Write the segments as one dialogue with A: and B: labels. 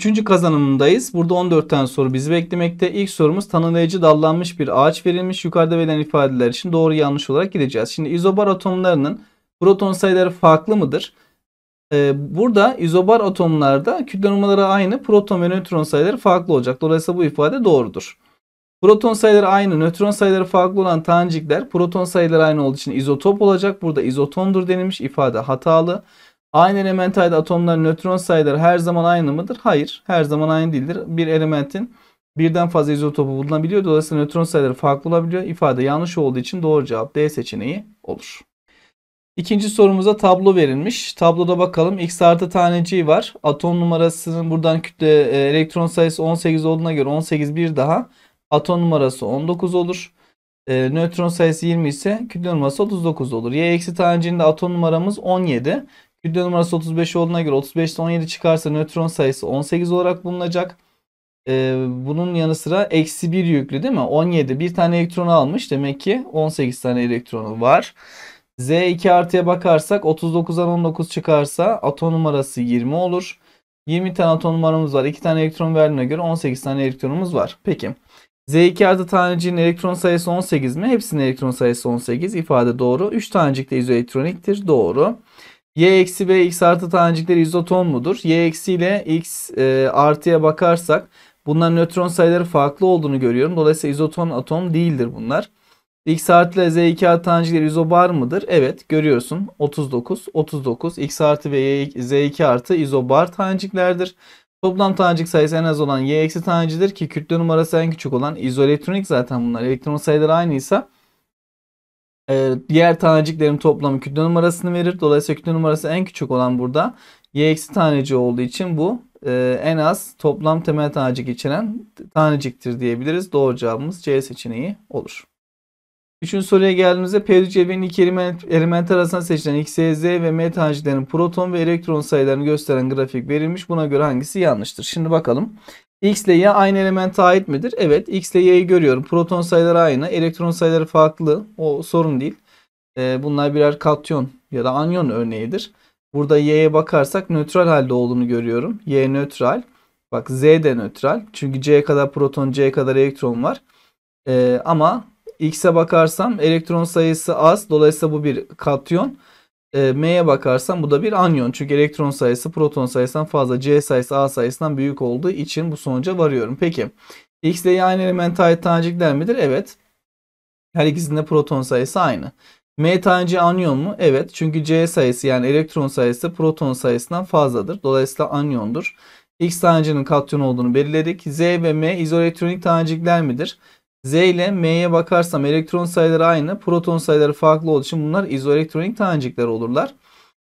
A: Üçüncü kazanımındayız. Burada 14 tane soru bizi beklemekte. İlk sorumuz tanımlayıcı dallanmış bir ağaç verilmiş. Yukarıda verilen ifadeler için doğru yanlış olarak gideceğiz. Şimdi izobar atomlarının proton sayıları farklı mıdır? Ee, burada izobar atomlarda kütle numaraları aynı. Proton ve nötron sayıları farklı olacak. Dolayısıyla bu ifade doğrudur. Proton sayıları aynı, nötron sayıları farklı olan tanecikler proton sayıları aynı olduğu için izotop olacak. Burada izotondur denilmiş ifade hatalı. Aynı elementayda atomların nötron sayıları her zaman aynı mıdır? Hayır. Her zaman aynı değildir. Bir elementin birden fazla izotopu bulunabiliyor. Dolayısıyla nötron sayıları farklı olabiliyor. İfade yanlış olduğu için doğru cevap D seçeneği olur. İkinci sorumuza tablo verilmiş. Tabloda bakalım x artı taneciği var. Atom numarasının buradan kütle e, elektron sayısı 18 olduğuna göre 18 bir daha. Atom numarası 19 olur. E, nötron sayısı 20 ise kütle numarası 39 olur. Y eksi tanecinde atom numaramız 17. Kütle numarası 35 olduğuna göre 35'te 17 çıkarsa nötron sayısı 18 olarak bulunacak. Ee, bunun yanı sıra eksi 1 yüklü değil mi? 17. Bir tane elektron almış. Demek ki 18 tane elektronu var. Z2 artıya bakarsak 39'dan 19 çıkarsa atom numarası 20 olur. 20 tane atom numaramız var. 2 tane elektron verdiğine göre 18 tane elektronumuz var. Peki. Z2 artı taneciğin elektron sayısı 18 mi? Hepsinin elektron sayısı 18. İfade doğru. 3 tanecik de izoelektroniktir. Doğru y eksi b x artı tanecikleri izoton mudur? y eksi ile x e, artıya bakarsak bunların nötron sayıları farklı olduğunu görüyorum. Dolayısıyla izoton atom değildir bunlar. X artı ile z iki artı tanecikleri izobar mıdır? Evet görüyorsun 39, 39, X artı ve y, z iki artı izobar taneciklerdir. Toplam tanecik sayısı en az olan Y eksi tanecidir ki kütle numarası en küçük olan izoelektronik zaten bunlar. Elektron sayıları aynıysa ee, diğer taneciklerin toplamı kütle numarasını verir. Dolayısıyla kütle numarası en küçük olan burada y eksi taneci olduğu için bu e, en az toplam temel tanecik içeren taneciktir diyebiliriz. Doğru cevabımız C seçeneği olur. Üçüncü soruya geldiğimizde P3 evrenin iki element, element arasında seçilen X, Y, Z ve M taneciklerin proton ve elektron sayılarını gösteren grafik verilmiş. Buna göre hangisi yanlıştır? Şimdi bakalım. X ile Y aynı elemente ait midir? Evet. X ile Y'yi görüyorum. Proton sayıları aynı. Elektron sayıları farklı. O sorun değil. E, bunlar birer katyon ya da anyon örneğidir. Burada Y'ye bakarsak nötral halde olduğunu görüyorum. Y nötral. Bak Z de nötral. Çünkü C kadar proton, C kadar elektron var. E, ama X'e bakarsam elektron sayısı az. Dolayısıyla bu bir katyon. E, M'ye bakarsan bu da bir anyon. Çünkü elektron sayısı proton sayısından fazla. C sayısı A sayısından büyük olduğu için bu sonuca varıyorum. Peki X ile Y aynı element tanecikler midir? Evet. Her ikisinde proton sayısı aynı. M taneci anyon mu? Evet. Çünkü C sayısı yani elektron sayısı proton sayısından fazladır. Dolayısıyla anyondur. X tanecinin katyon olduğunu belirledik. Z ve M izoelektronik tanecikler midir? Z ile M'ye bakarsam elektron sayıları aynı, proton sayıları farklı olduğu için bunlar izoelektronik tanecikler olurlar.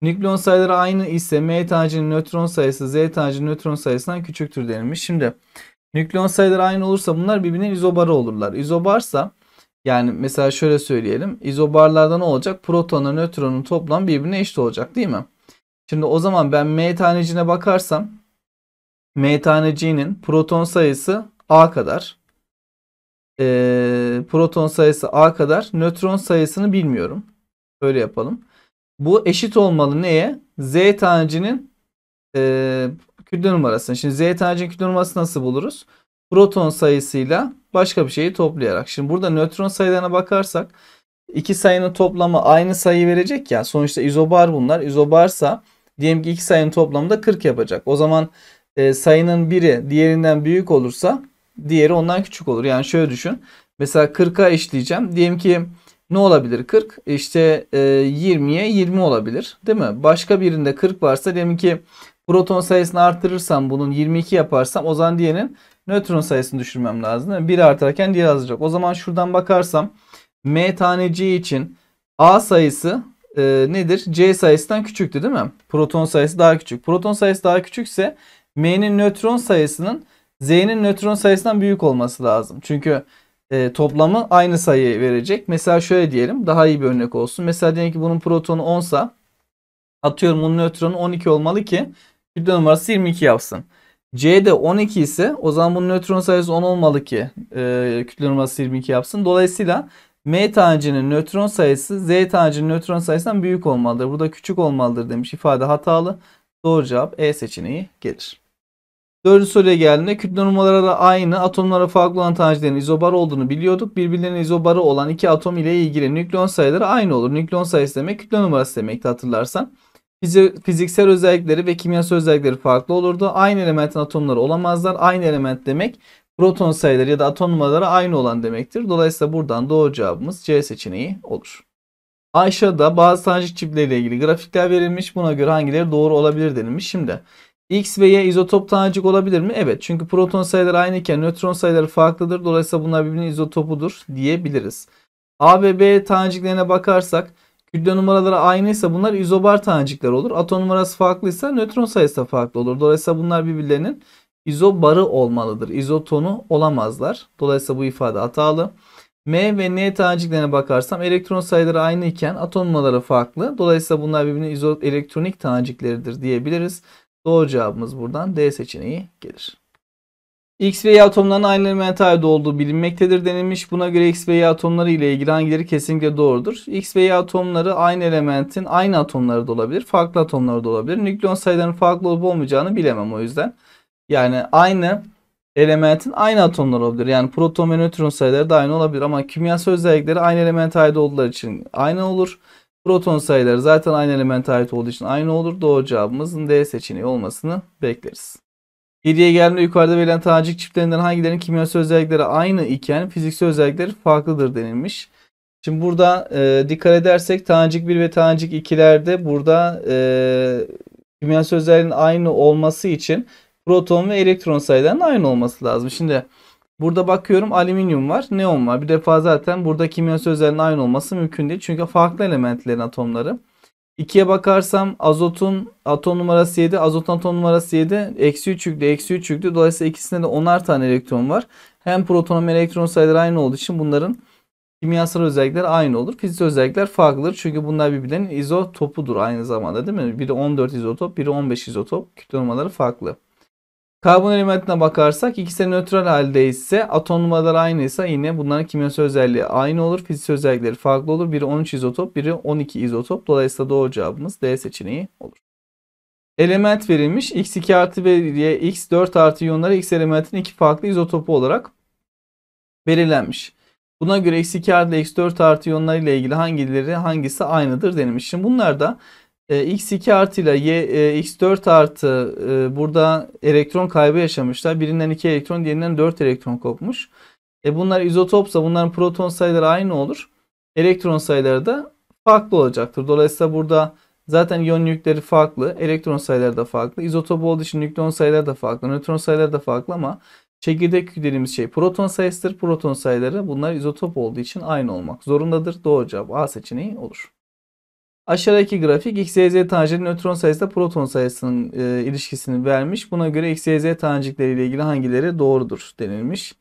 A: Nükleon sayıları aynı ise M tanecinin nötron sayısı Z tanecinin nötron sayısından küçüktür denilmiş. Şimdi nükleon sayıları aynı olursa bunlar birbirine izobarı olurlar. İzobarsa yani mesela şöyle söyleyelim. İzobarlarda ne olacak? Protonla nötronun toplam birbirine eşit olacak değil mi? Şimdi o zaman ben M tanecine bakarsam M taneciğinin proton sayısı A kadar e, proton sayısı A kadar nötron sayısını bilmiyorum. Böyle yapalım. Bu eşit olmalı neye? Z tanecinin e, kütle numarasını. Şimdi Z tanecinin kütle numarasını nasıl buluruz? Proton sayısıyla başka bir şeyi toplayarak. Şimdi burada nötron sayılarına bakarsak iki sayının toplamı aynı sayı verecek ya. Sonuçta izobar bunlar. İzobarsa diyelim ki iki sayının toplamı da 40 yapacak. O zaman e, sayının biri diğerinden büyük olursa diğeri ondan küçük olur. Yani şöyle düşün. Mesela 40'a eşleyeceğim. Diyelim ki ne olabilir 40? İşte e, 20'ye 20 olabilir. Değil mi? Başka birinde 40 varsa diyelim ki proton sayısını artırırsam bunun 22 yaparsam o zaman diyenin nötron sayısını düşürmem lazım. Değil mi? Biri artarken diğeri azalacak. O zaman şuradan bakarsam M taneciği için A sayısı e, nedir? C sayısından küçüktü değil mi? Proton sayısı daha küçük. Proton sayısı daha küçükse M'nin nötron sayısının Z'nin nötron sayısından büyük olması lazım. Çünkü e, toplamı aynı sayı verecek. Mesela şöyle diyelim daha iyi bir örnek olsun. Mesela diyelim ki bunun protonu 10 sa atıyorum bunun nötronu 12 olmalı ki kütle numarası 22 yapsın. C'de 12 ise o zaman bunun nötron sayısı 10 olmalı ki e, kütle numarası 22 yapsın. Dolayısıyla M tanecinin nötron sayısı Z tanecinin nötron sayısından büyük olmalıdır. Burada küçük olmalıdır demiş ifade hatalı. Doğru cevap E seçeneği gelir. Dördüncü soruya geldiğinde kütle da aynı, atomlara farklı olan taneciklerin izobar olduğunu biliyorduk. Birbirlerine izobarı olan iki atom ile ilgili nükleon sayıları aynı olur. Nükleon sayısı demek kütle numarası demekti hatırlarsan. Fiziksel özellikleri ve kimyasal özellikleri farklı olurdu. Aynı elementin atomları olamazlar. Aynı element demek proton sayıları ya da atom numaraları aynı olan demektir. Dolayısıyla buradan doğru cevabımız C seçeneği olur. Ayşe'de bazı tanecik çiftleriyle ilgili grafikler verilmiş. Buna göre hangileri doğru olabilir denilmiş. Şimdi X ve Y izotop tanecik olabilir mi? Evet. Çünkü proton sayıları aynıken nötron sayıları farklıdır. Dolayısıyla bunlar birbirinin izotopudur diyebiliriz. A ve B taneciklerine bakarsak kütle numaraları aynıysa bunlar izobar tanecikler olur. Atom numarası farklıysa nötron sayısı da farklı olur. Dolayısıyla bunlar birbirlerinin izobarı olmalıdır. İzotonu olamazlar. Dolayısıyla bu ifade hatalı. M ve N taneciklerine bakarsam elektron sayıları aynı iken atom numaraları farklı. Dolayısıyla bunlar birbirinin izo elektronik tanecikleridir diyebiliriz. Doğru cevabımız buradan D seçeneği gelir. X ve Y atomlarının aynı elementaryada olduğu bilinmektedir denilmiş. Buna göre X ve Y atomları ile ilgili hangileri kesinlikle doğrudur? X ve Y atomları aynı elementin aynı atomları da olabilir, farklı atomları da olabilir. Nükleon sayılarının farklı olup olmayacağını bilemem o yüzden. Yani aynı elementin aynı atomları olabilir. Yani proton ve nötron sayıları da aynı olabilir ama kimyasal özellikleri aynı elementaryada oldukları için aynı olur. Proton sayıları zaten aynı elemente ait olduğu için aynı olur. Doğru cevabımızın D seçeneği olmasını bekleriz. 7'ye geldiğinde yukarıda verilen tanecik çiftlerinden hangilerinin kimyasal özellikleri aynı iken fiziksel özellikleri farklıdır denilmiş. Şimdi burada e, dikkat edersek tanecik 1 ve tanecik 2'lerde burada e, kimyasal özelliğin aynı olması için proton ve elektron sayılarının aynı olması lazım. Şimdi Burada bakıyorum alüminyum var, neon var. Bir defa zaten burada kimyasal özelliğinin aynı olması mümkün değil. Çünkü farklı elementlerin atomları. İkiye bakarsam azotun atom numarası 7, azotun atom numarası 7, eksi 3 yüklü, eksi 3 yüklü. Dolayısıyla ikisinde de onar tane elektron var. Hem proton hem elektron sayıları aynı olduğu için bunların kimyasal özellikleri aynı olur. Fizik özellikler farklıdır. Çünkü bunlar birbirlerinin izotopudur aynı zamanda değil mi? Biri 14 izotop, biri 15 izotop. Kütle numaraları farklı. Karbon elementine bakarsak ikisi nötral halde ise atom numaraları aynıysa yine bunların kimyasal özelliği aynı olur. Fiziksel özellikleri farklı olur. Biri 13 izotop, biri 12 izotop. Dolayısıyla doğru cevabımız D seçeneği olur. Element verilmiş. X2 artı veriye X4 artı iyonları X elementin iki farklı izotopu olarak belirlenmiş. Buna göre X2 artı X4 artı iyonları ile ilgili hangileri hangisi aynıdır denilmiş. Şimdi bunlar da e, x2 artıyla y, e, x4 artı e, burada elektron kaybı yaşamışlar. Birinden 2 elektron diğerinden 4 elektron kopmuş. E, bunlar izotopsa bunların proton sayıları aynı olur. Elektron sayıları da farklı olacaktır. Dolayısıyla burada zaten iyon yükleri farklı. Elektron sayıları da farklı. İzotop olduğu için nükleon sayıları da farklı. Nötron sayıları da farklı ama çekirdek dediğimiz şey proton sayısıdır. Proton sayıları bunlar izotop olduğu için aynı olmak zorundadır. Doğru cevap A seçeneği olur. Aşağıdaki grafik XYZ tanecinin nötron sayısıyla proton sayısının e, ilişkisini vermiş. Buna göre XYZ tanecikleri ile ilgili hangileri doğrudur denilmiş.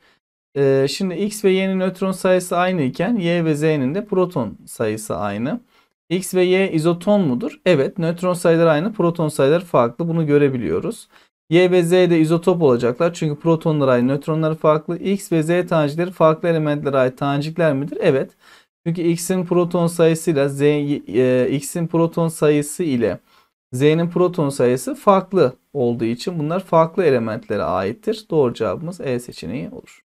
A: E, şimdi X ve Y'nin nötron sayısı aynı iken Y ve Z'nin de proton sayısı aynı. X ve Y izoton mudur? Evet nötron sayıları aynı proton sayıları farklı bunu görebiliyoruz. Y ve Z de izotop olacaklar çünkü protonlar aynı nötronları farklı. X ve Z tanecikleri farklı elementlere ait tanecikler midir? Evet. Çünkü x'in proton sayısıyla z e, x'in proton sayısı ile z'nin proton sayısı farklı olduğu için bunlar farklı elementlere aittir. Doğru cevabımız E seçeneği olur.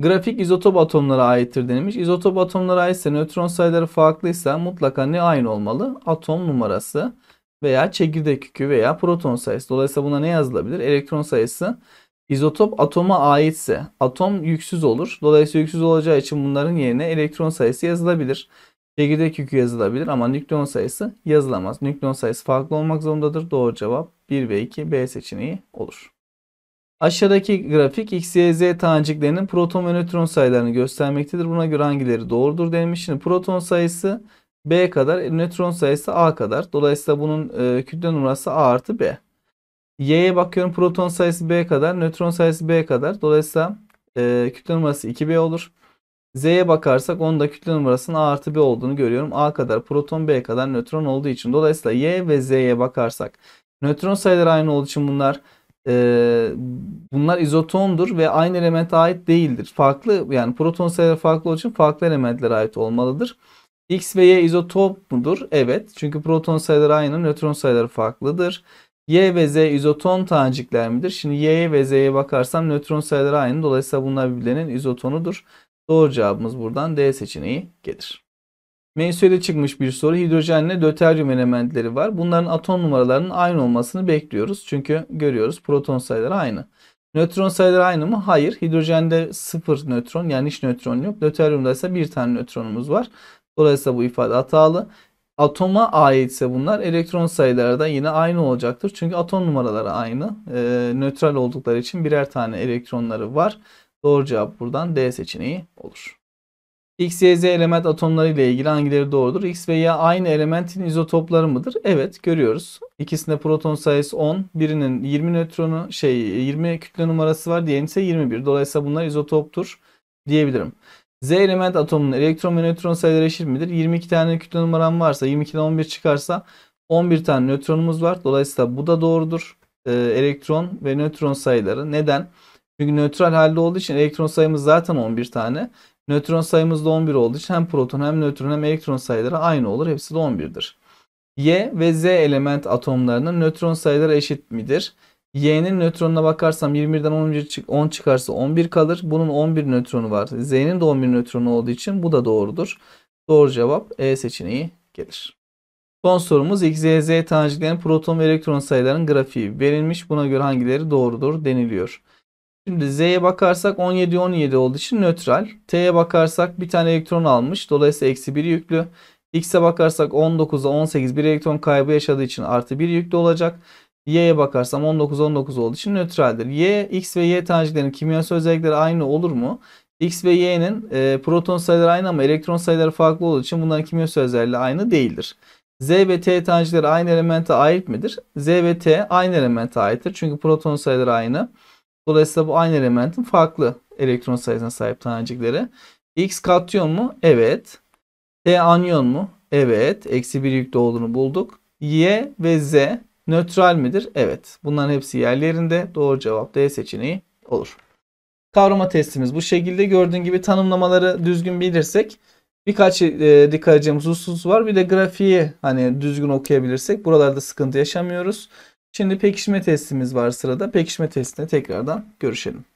A: Grafik izotop atomlara aittir denilmiş. İzotop atomlara aitse nötron sayıları farklıysa mutlaka ne aynı olmalı? Atom numarası veya çekirdek yükü veya proton sayısı. Dolayısıyla buna ne yazılabilir? Elektron sayısı İzotop atoma aitse atom yüksüz olur. Dolayısıyla yüksüz olacağı için bunların yerine elektron sayısı yazılabilir. Çekirdek yükü yazılabilir ama nükleon sayısı yazılamaz. Nükleon sayısı farklı olmak zorundadır. Doğru cevap 1 ve 2 B seçeneği olur. Aşağıdaki grafik X, Y, Z taneciklerinin proton ve nötron sayılarını göstermektedir. Buna göre hangileri doğrudur denilmiş. Şimdi proton sayısı B kadar, nötron sayısı A kadar. Dolayısıyla bunun e, kütle numarası A artı B. Y'ye bakıyorum proton sayısı B kadar. Nötron sayısı B kadar. Dolayısıyla e, kütle numarası 2B olur. Z'ye bakarsak onun da kütle numarasının A artı B olduğunu görüyorum. A kadar proton B kadar nötron olduğu için. Dolayısıyla Y ve Z'ye bakarsak nötron sayıları aynı olduğu için bunlar e, bunlar izotondur ve aynı elemente ait değildir. Farklı yani proton sayıları farklı olduğu için farklı elementlere ait olmalıdır. X ve Y izotop mudur? Evet. Çünkü proton sayıları aynı, nötron sayıları farklıdır. Y ve Z izoton tanecikler midir? Şimdi Y ve Z'ye bakarsam nötron sayıları aynı. Dolayısıyla bunlar birbirlerinin izotonudur. Doğru cevabımız buradan D seçeneği gelir. Mensüede çıkmış bir soru. Hidrojenle döteryum elementleri var. Bunların atom numaralarının aynı olmasını bekliyoruz. Çünkü görüyoruz proton sayıları aynı. Nötron sayıları aynı mı? Hayır. Hidrojende sıfır nötron yani hiç nötron yok. Döteryumda ise bir tane nötronumuz var. Dolayısıyla bu ifade hatalı atoma aitse bunlar elektron sayıları da yine aynı olacaktır. Çünkü atom numaraları aynı. E, nötral oldukları için birer tane elektronları var. Doğru cevap buradan D seçeneği olur. X, Y, Z element atomları ile ilgili hangileri doğrudur? X ve Y aynı elementin izotopları mıdır? Evet görüyoruz. İkisinde proton sayısı 10. Birinin 20 nötronu şey 20 kütle numarası var. Diğerinin ise 21. Dolayısıyla bunlar izotoptur diyebilirim. Z element atomunun elektron ve nötron sayıları eşit midir? 22 tane kütle numaram varsa 22'den 11 çıkarsa 11 tane nötronumuz var. Dolayısıyla bu da doğrudur. E, elektron ve nötron sayıları. Neden? Çünkü nötral halde olduğu için elektron sayımız zaten 11 tane. Nötron sayımız da 11 olduğu için hem proton hem nötron hem elektron sayıları aynı olur. Hepsi de 11'dir. Y ve Z element atomlarının nötron sayıları eşit midir? Y'nin nötronuna bakarsam 21'den 11 çık, 10 çıkarsa 11 kalır. Bunun 11 nötronu var. Z'nin de 11 nötronu olduğu için bu da doğrudur. Doğru cevap E seçeneği gelir. Son sorumuz XYZ taneciklerin proton ve elektron sayılarının grafiği verilmiş. Buna göre hangileri doğrudur deniliyor. Şimdi Z'ye bakarsak 17 17 olduğu için nötral. T'ye bakarsak bir tane elektron almış. Dolayısıyla eksi 1 yüklü. X'e bakarsak 19'da 18 bir elektron kaybı yaşadığı için artı 1 yüklü olacak. Y'ye bakarsam 19 19 olduğu için nötraldir. Y, X ve Y taneciklerinin kimyasal özellikleri aynı olur mu? X ve Y'nin e, proton sayıları aynı ama elektron sayıları farklı olduğu için bunların kimyasal özellikleri aynı değildir. Z ve T tanecikleri aynı elemente ait midir? Z ve T aynı elemente aittir. Çünkü proton sayıları aynı. Dolayısıyla bu aynı elementin farklı elektron sayısına sahip tanecikleri. X katyon mu? Evet. T anyon mu? Evet. Eksi bir yüklü olduğunu bulduk. Y ve Z nötral midir? Evet. Bunların hepsi yerli yerinde. Doğru cevap D seçeneği olur. Kavrama testimiz bu şekilde. Gördüğün gibi tanımlamaları düzgün bilirsek birkaç e, dikkat edeceğimiz husus var. Bir de grafiği hani düzgün okuyabilirsek buralarda sıkıntı yaşamıyoruz. Şimdi pekişme testimiz var sırada. Pekişme testine tekrardan görüşelim.